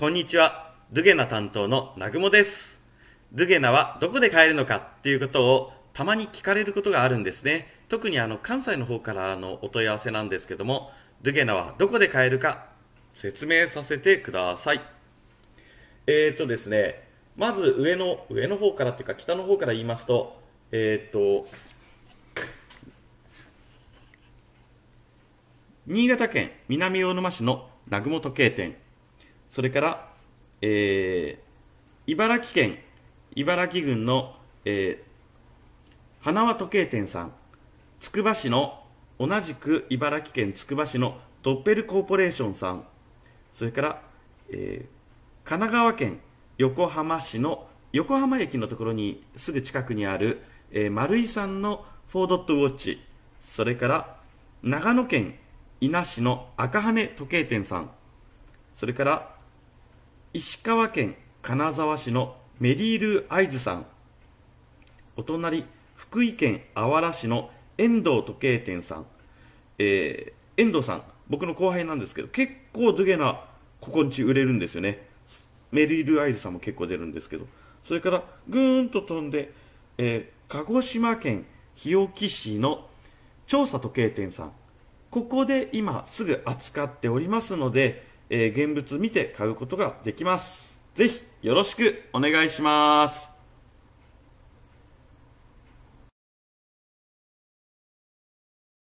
こんにちは。ドゥゲナ担当の南雲です。ドゥゲナはどこで買えるのかっていうことをたまに聞かれることがあるんですね。特にあの関西の方からのお問い合わせなんですけども、ドゥゲナはどこで買えるか説明させてください。えっ、ー、とですね、まず上の、上の方からっていうか北の方から言いますと、えっ、ー、と、新潟県南魚沼市の南雲時計店それから、えー、茨城県茨城郡の、えー、花輪時計店さんつくば市の同じく茨城県つくば市のドッペルコーポレーションさんそれから、えー、神奈川県横浜市の横浜駅のところにすぐ近くにある、えー、丸井さんの4ドットウォッチそれから長野県伊那市の赤羽時計店さんそれから石川県金沢市のメリール・アイズさんお隣福井県あわら市の遠藤時計店さん、えー、遠藤さん僕の後輩なんですけど結構どげなここんち売れるんですよねメリール・アイズさんも結構出るんですけどそれからぐーんと飛んで、えー、鹿児島県日置市の調査時計店さんここで今すぐ扱っておりますのでえー、現物見て買うことができます。ぜひよろしくお願いします。